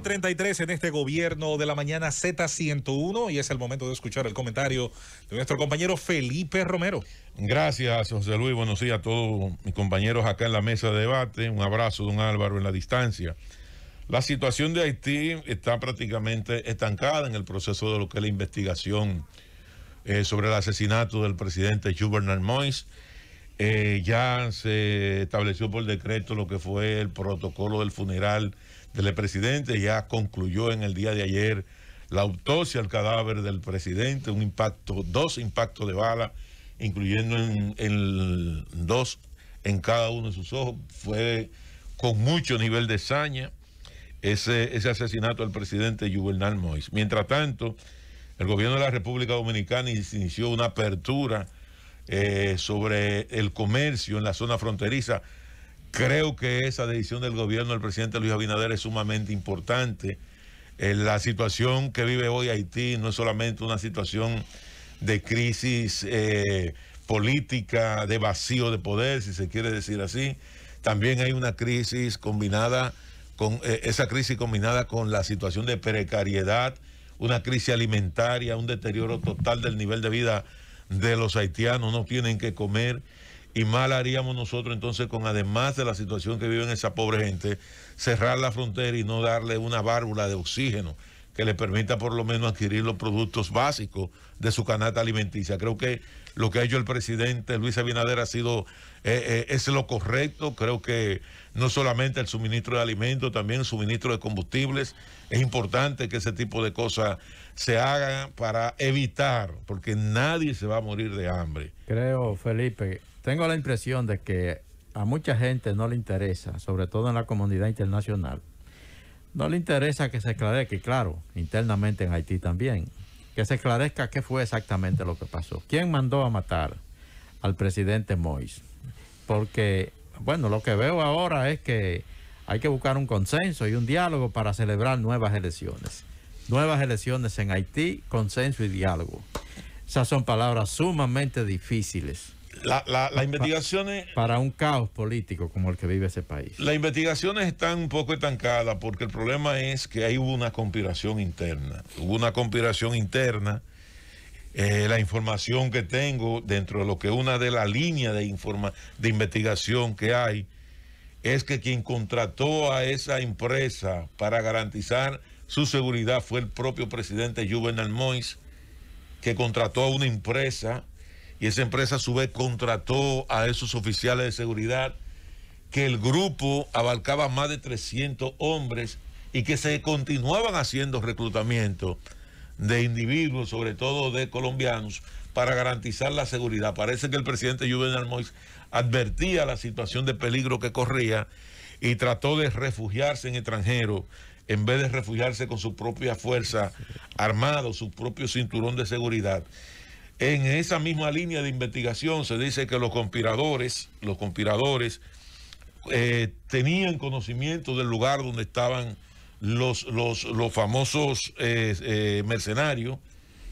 33 en este gobierno de la mañana Z101 y es el momento de escuchar el comentario de nuestro compañero Felipe Romero. Gracias, José Luis. Buenos días a todos mis compañeros acá en la mesa de debate. Un abrazo, don Álvaro, en la distancia. La situación de Haití está prácticamente estancada en el proceso de lo que es la investigación eh, sobre el asesinato del presidente Juvenal Mois. Eh, ya se estableció por decreto lo que fue el protocolo del funeral del presidente. Ya concluyó en el día de ayer la autopsia al cadáver del presidente, un impacto, dos impactos de bala, incluyendo en, dos en cada uno de sus ojos. Fue con mucho nivel de saña ese, ese asesinato al presidente Juvenal Mois. Mientras tanto, el gobierno de la República Dominicana inició una apertura eh, sobre el comercio en la zona fronteriza Creo que esa decisión del gobierno del presidente Luis Abinader es sumamente importante. Eh, la situación que vive hoy Haití no es solamente una situación de crisis eh, política, de vacío de poder, si se quiere decir así. También hay una crisis combinada con eh, esa crisis combinada con la situación de precariedad, una crisis alimentaria, un deterioro total del nivel de vida de los haitianos, no tienen que comer. Y mal haríamos nosotros entonces con, además de la situación que viven esa pobre gente, cerrar la frontera y no darle una válvula de oxígeno que le permita por lo menos adquirir los productos básicos de su canasta alimenticia. Creo que lo que ha hecho el presidente Luis Abinader ha sido, eh, eh, es lo correcto. Creo que no solamente el suministro de alimentos, también el suministro de combustibles. Es importante que ese tipo de cosas se hagan para evitar, porque nadie se va a morir de hambre. Creo, Felipe, tengo la impresión de que a mucha gente no le interesa, sobre todo en la comunidad internacional, no le interesa que se esclarezca, y claro, internamente en Haití también, que se esclarezca qué fue exactamente lo que pasó. ¿Quién mandó a matar al presidente Moïse? Porque, bueno, lo que veo ahora es que hay que buscar un consenso y un diálogo para celebrar nuevas elecciones. Nuevas elecciones en Haití, consenso y diálogo. Esas son palabras sumamente difíciles la, la, Para un caos político como el que vive ese país. Las investigaciones están un poco estancadas porque el problema es que hay hubo una conspiración interna. Hubo una conspiración interna. Eh, la información que tengo dentro de lo que una de las líneas de, de investigación que hay es que quien contrató a esa empresa para garantizar su seguridad fue el propio presidente Juvenal Mois, que contrató a una empresa y esa empresa a su vez contrató a esos oficiales de seguridad, que el grupo abarcaba más de 300 hombres y que se continuaban haciendo reclutamiento de individuos, sobre todo de colombianos, para garantizar la seguridad. Parece que el presidente Juvenal Mois advertía la situación de peligro que corría y trató de refugiarse en extranjero en vez de refugiarse con su propia fuerza armada, su propio cinturón de seguridad. En esa misma línea de investigación se dice que los conspiradores, los conspiradores eh, tenían conocimiento del lugar donde estaban los, los, famosos eh, eh, mercenarios,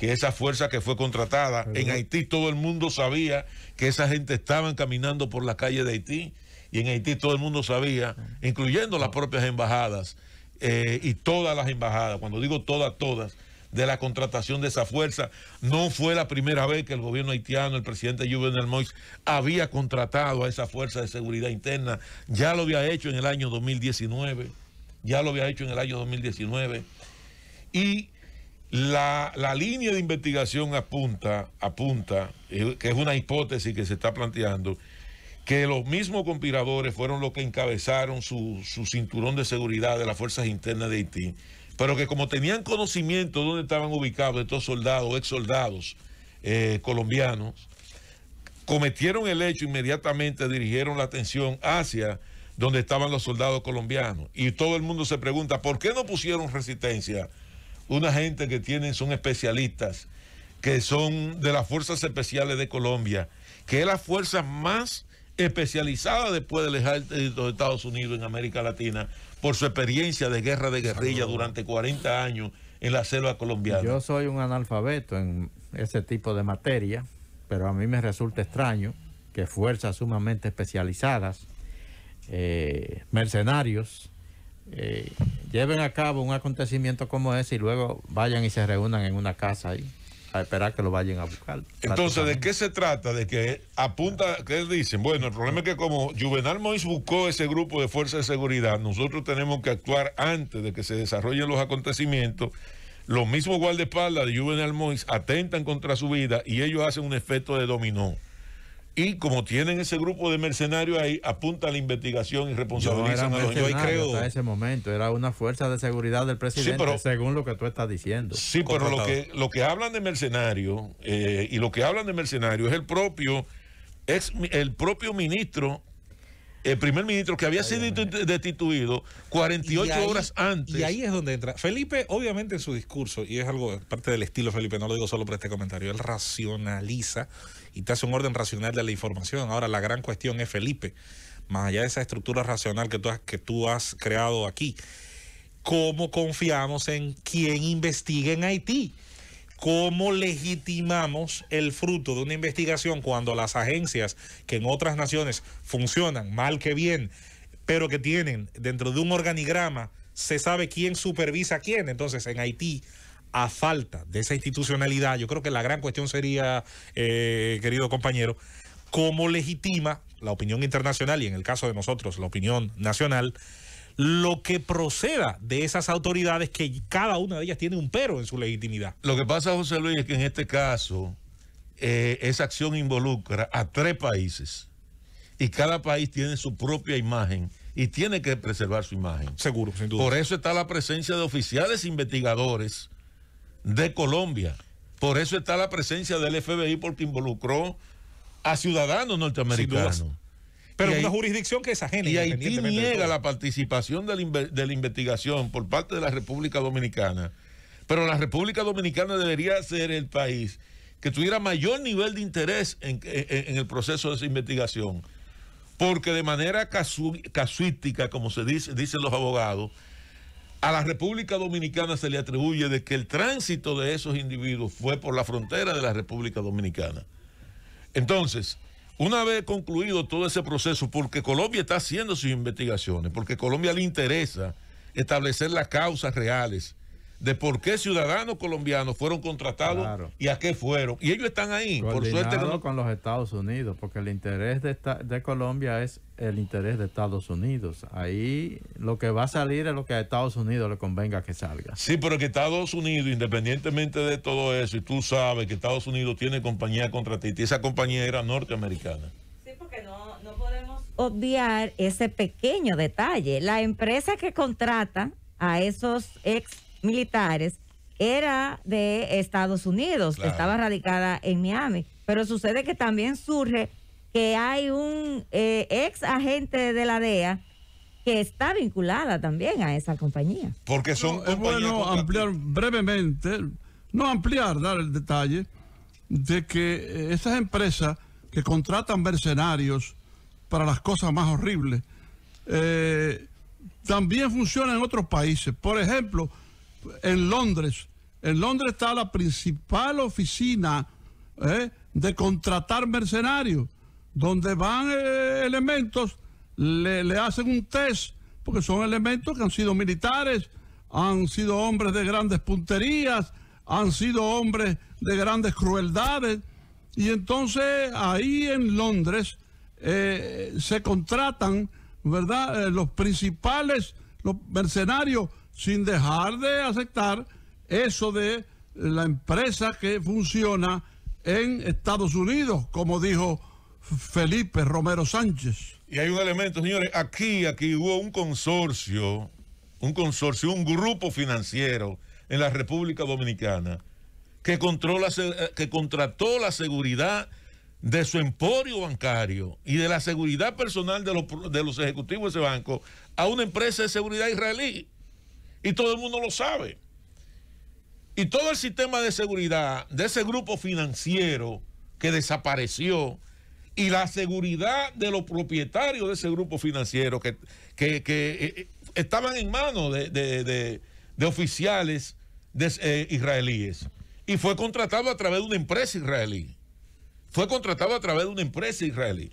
que esa fuerza que fue contratada en Haití, todo el mundo sabía que esa gente estaba caminando por la calle de Haití, y en Haití todo el mundo sabía, incluyendo las propias embajadas y todas las embajadas, cuando digo todas, todas de la contratación de esa fuerza. No fue la primera vez que el gobierno haitiano, el presidente Jovenel Mois, había contratado a esa fuerza de seguridad interna. Ya lo había hecho en el año 2019. Ya lo había hecho en el año 2019. Y la, línea de investigación apunta, apunta, eh, que es una hipótesis que se está planteando, que los mismos conspiradores fueron los que encabezaron su, su cinturón de seguridad de las fuerzas internas de Haití pero que como tenían conocimiento de dónde estaban ubicados estos soldados, ex soldados eh, colombianos, cometieron el hecho, inmediatamente dirigieron la atención hacia donde estaban los soldados colombianos. Y todo el mundo se pregunta, ¿por qué no pusieron resistencia? Una gente que tienen, son especialistas, que son de las Fuerzas Especiales de Colombia, que es la fuerza más especializada después del ejército de Estados Unidos en América Latina, por su experiencia de guerra de guerrilla durante 40 años en la selva colombiana. Yo soy un analfabeto en ese tipo de materia, pero a mí me resulta extraño que fuerzas sumamente especializadas, eh, mercenarios, eh, lleven a cabo un acontecimiento como ese y luego vayan y se reúnan en una casa ahí esperar que lo vayan a buscar. Entonces, ¿de qué se trata? De que apunta, que dicen, bueno, el problema es que como Juvenal Mois buscó ese grupo de fuerzas de seguridad, nosotros tenemos que actuar antes de que se desarrollen los acontecimientos. Los mismos guardaespaldas de Juvenal Mois atentan contra su vida y ellos hacen un efecto de dominó. Y como tienen ese grupo de mercenarios ahí, apunta a la investigación y responsabilizan a los. Yo creo. Hasta ese momento era una fuerza de seguridad del presidente, según lo que tú estás diciendo. Sí, pero lo que, lo que hablan de mercenarios, eh, y lo que hablan de mercenarios es el propio, es el propio ministro el primer ministro que había sido destituido 48 horas antes. Y ahí es donde entra. Felipe, obviamente en su discurso, y es algo parte del estilo Felipe, no lo digo solo por este comentario, él racionaliza y te hace un orden racional de la información. Ahora, la gran cuestión es Felipe, más allá de esa estructura racional que tú has, que tú has creado aquí, ¿cómo confiamos en quien investigue en Haití? ¿Cómo legitimamos el fruto de una investigación cuando las agencias que en otras naciones funcionan mal que bien, pero que tienen dentro de un organigrama, se sabe quién supervisa a quién? Entonces, en Haití, a falta de esa institucionalidad, yo creo que la gran cuestión sería, eh, querido compañero, ¿cómo legitima la opinión internacional y en el caso de nosotros la opinión nacional? lo que proceda de esas autoridades que cada una de ellas tiene un pero en su legitimidad. Lo que pasa, José Luis, es que en este caso eh, esa acción involucra a tres países y cada país tiene su propia imagen y tiene que preservar su imagen. Seguro, sin duda. Por eso está la presencia de oficiales investigadores de Colombia. Por eso está la presencia del FBI porque involucró a ciudadanos norteamericanos. Pero una jurisdicción que es ajena. Y Haití niega la participación de la, investigación por parte de la República Dominicana. Pero la República Dominicana debería ser el país que tuviera mayor nivel de interés en, el proceso de esa investigación. Porque de manera casuística, como se dice, dicen los abogados, a la República Dominicana se le atribuye de que el tránsito de esos individuos fue por la frontera de la República Dominicana. Entonces, una vez concluido todo ese proceso, porque Colombia está haciendo sus investigaciones, porque Colombia le interesa establecer las causas reales de por qué ciudadanos colombianos fueron contratados y a qué fueron. Y ellos están ahí, por suerte. No... con los Estados Unidos, porque el interés de, Colombia es el interés de Estados Unidos. Ahí lo que va a salir es lo que a Estados Unidos le convenga que salga. Sí, pero que Estados Unidos, independientemente de todo eso, y tú sabes que Estados Unidos tiene compañía contratista, y esa compañía era norteamericana. Sí, porque no, no podemos obviar ese pequeño detalle. La empresa que contrata a esos ex militares era de Estados Unidos, estaba radicada en Miami. Pero sucede que también surge que hay un eh, ex agente de la DEA que está vinculada también a esa compañía. Porque son. es bueno ampliar brevemente, no ampliar, dar el detalle de que eh, esas empresas que contratan mercenarios para las cosas más horribles eh, también funcionan en otros países. Por ejemplo, en Londres. En Londres está la principal oficina eh, de contratar mercenarios, donde van eh, elementos, le, hacen un test, porque son elementos que han sido militares, han sido hombres de grandes punterías, han sido hombres de grandes crueldades. Y entonces ahí en Londres eh, se contratan, ¿verdad?, los principales, los mercenarios sin dejar de aceptar eso de la empresa que funciona en Estados Unidos, como dijo Felipe Romero Sánchez. Y hay un elemento, señores, aquí, aquí hubo un consorcio, un consorcio, un grupo financiero en la República Dominicana que, controla, eh, que contrató la seguridad de su emporio bancario y de la seguridad personal de los, de los ejecutivos de ese banco a una empresa de seguridad israelí. Y todo el mundo lo sabe. Y todo el sistema de seguridad de ese grupo financiero que desapareció y la seguridad de los propietarios de ese grupo financiero que, eh, estaban en manos de, de, de, oficiales eh, israelíes. Y fue contratado a través de una empresa israelí. Fue contratado a través de una empresa israelí.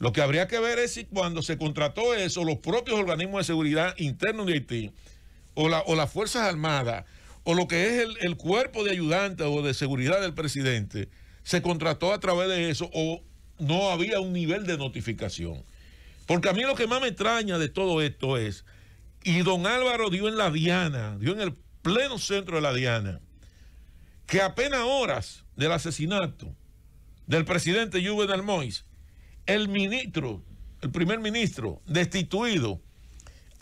Lo que habría que ver es si cuando se contrató eso, los propios organismos de seguridad internos de Haití o, las Fuerzas Armadas o lo que es el, cuerpo de ayudante o de seguridad del presidente se contrató a través de eso o no había un nivel de notificación. Porque a mí lo que más me extraña de todo esto es, y don Álvaro dio en la Diana, dio en el pleno centro de la Diana, que apenas horas del asesinato del presidente Juvenal Mois, el ministro, el primer ministro destituido,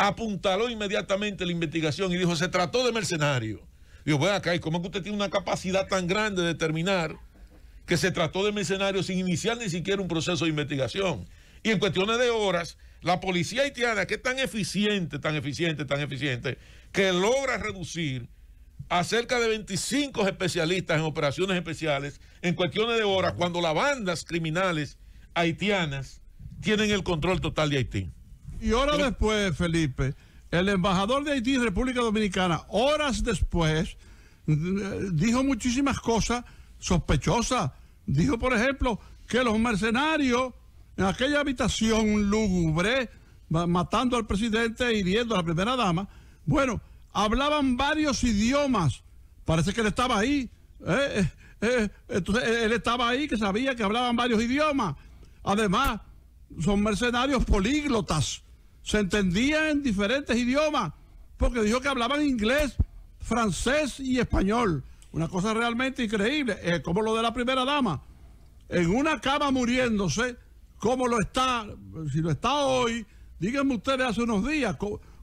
apuntaló inmediatamente la investigación y dijo, se trató de mercenario. Digo, bueno, acá, ¿y cómo es que usted tiene una capacidad tan grande de determinar que se trató de mercenario sin iniciar ni siquiera un proceso de investigación? Y en cuestiones de horas, la policía haitiana, que es tan eficiente, tan eficiente, tan eficiente, que logra reducir a cerca de 25 especialistas en operaciones especiales en cuestiones de horas, cuando las bandas criminales haitianas tienen el control total de Haití. Y horas después, Felipe, el embajador de Haití República Dominicana, horas después, eh, dijo muchísimas cosas sospechosas. Dijo, por ejemplo, que los mercenarios en aquella habitación lúgubre, matando al presidente y e hiriendo a la primera dama, bueno, hablaban varios idiomas. Parece que él estaba ahí. ¿eh? Eh, él estaba ahí, que sabía que hablaban varios idiomas. Además, son mercenarios políglotas se entendía en diferentes idiomas, porque dijo que hablaban inglés, francés y español. Una cosa realmente increíble, eh, como lo de la primera dama, en una cama muriéndose, como lo está, si lo está hoy, díganme ustedes hace unos días,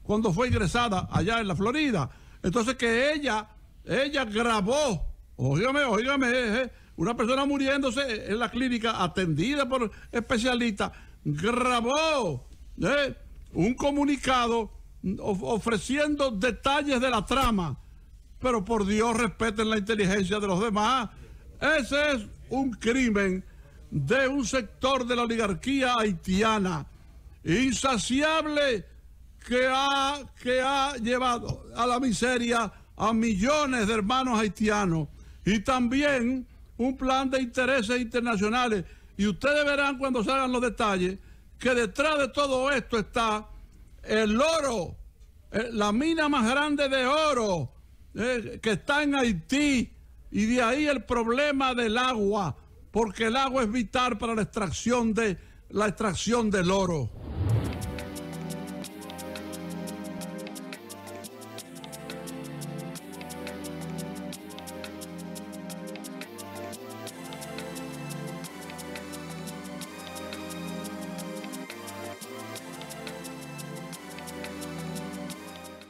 cuando fue ingresada allá en la Florida. Entonces que ella, ella grabó, óigame, óigame, eh, eh, una persona muriéndose en la clínica, atendida por especialistas, grabó. Eh, un comunicado ofreciendo detalles de la trama, pero por Dios respeten la inteligencia de los demás. Ese es un crimen de un sector de la oligarquía haitiana, insaciable, que ha, que ha llevado a la miseria a millones de hermanos haitianos y también un plan de intereses internacionales. Y ustedes verán cuando salgan los detalles que detrás de todo esto está el oro, eh, la mina más grande de oro eh, que está en Haití y de ahí el problema del agua, porque el agua es vital para la extracción de la extracción del oro.